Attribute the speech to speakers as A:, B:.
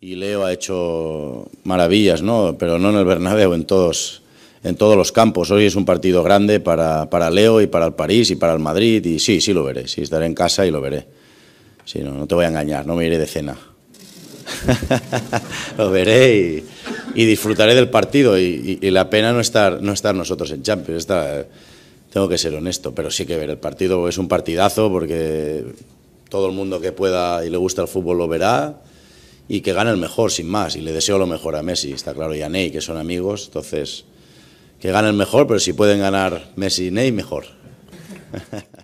A: Y Leo ha hecho maravillas, ¿no? Pero no en el Bernabéu, en todos, en todos los campos. Hoy es un partido grande para, para Leo y para el París y para el Madrid. Y sí, sí lo veré. Sí, estaré en casa y lo veré. Sí, no, te voy a engañar, no me iré de cena. lo veré y, disfrutaré del partido. Y, la pena no estar, no estar nosotros en Champions. tengo que ser honesto, pero sí que ver el partido es un partidazo porque todo el mundo que pueda y le gusta el fútbol lo verá y que gane el mejor, sin más. Y le deseo lo mejor a Messi, está claro, y a Ney, que son amigos. Entonces, que gane el mejor, pero si pueden ganar Messi y Ney, mejor.